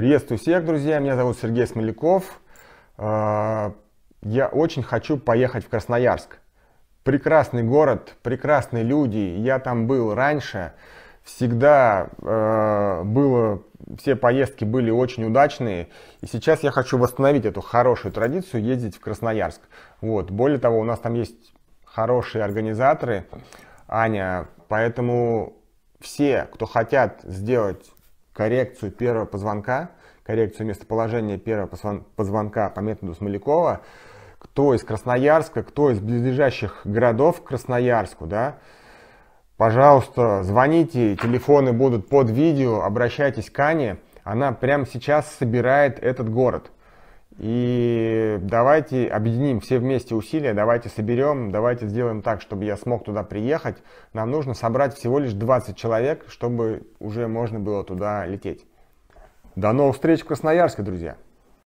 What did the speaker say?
Приветствую всех, друзья. Меня зовут Сергей Смоляков. А, я очень хочу поехать в Красноярск. Прекрасный город, прекрасные люди. Я там был раньше. Всегда а, было, все поездки были очень удачные. И сейчас я хочу восстановить эту хорошую традицию ездить в Красноярск. Вот. Более того, у нас там есть хорошие организаторы. Аня, поэтому все, кто хотят сделать коррекцию первого позвонка, коррекцию местоположения первого позвонка по методу Смолякова, кто из Красноярска, кто из близлежащих городов к Красноярску, да, пожалуйста, звоните, телефоны будут под видео, обращайтесь к Ане, она прямо сейчас собирает этот город. И давайте объединим все вместе усилия, давайте соберем, давайте сделаем так, чтобы я смог туда приехать. Нам нужно собрать всего лишь 20 человек, чтобы уже можно было туда лететь. До новых встреч в Красноярске, друзья!